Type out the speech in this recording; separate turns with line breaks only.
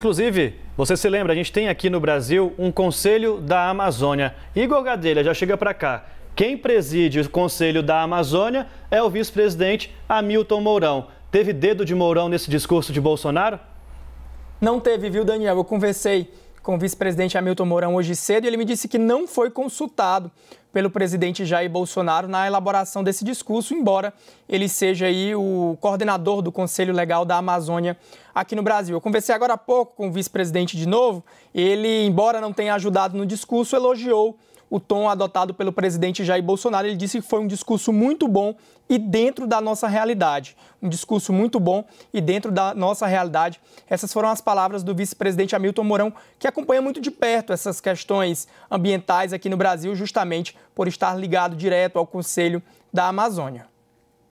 Inclusive, você se lembra, a gente tem aqui no Brasil um Conselho da Amazônia. Igor Gadelha já chega para cá. Quem preside o Conselho da Amazônia é o vice-presidente Hamilton Mourão. Teve dedo de Mourão nesse discurso de Bolsonaro?
Não teve, viu, Daniel? Eu conversei com o vice-presidente Hamilton Mourão hoje cedo e ele me disse que não foi consultado pelo presidente Jair Bolsonaro na elaboração desse discurso, embora ele seja aí o coordenador do Conselho Legal da Amazônia aqui no Brasil. Eu conversei agora há pouco com o vice-presidente de novo, ele, embora não tenha ajudado no discurso, elogiou o tom adotado pelo presidente Jair Bolsonaro. Ele disse que foi um discurso muito bom e dentro da nossa realidade. Um discurso muito bom e dentro da nossa realidade. Essas foram as palavras do vice-presidente Hamilton Mourão, que acompanha muito de perto essas questões ambientais aqui no Brasil, justamente por estar ligado direto ao Conselho da Amazônia.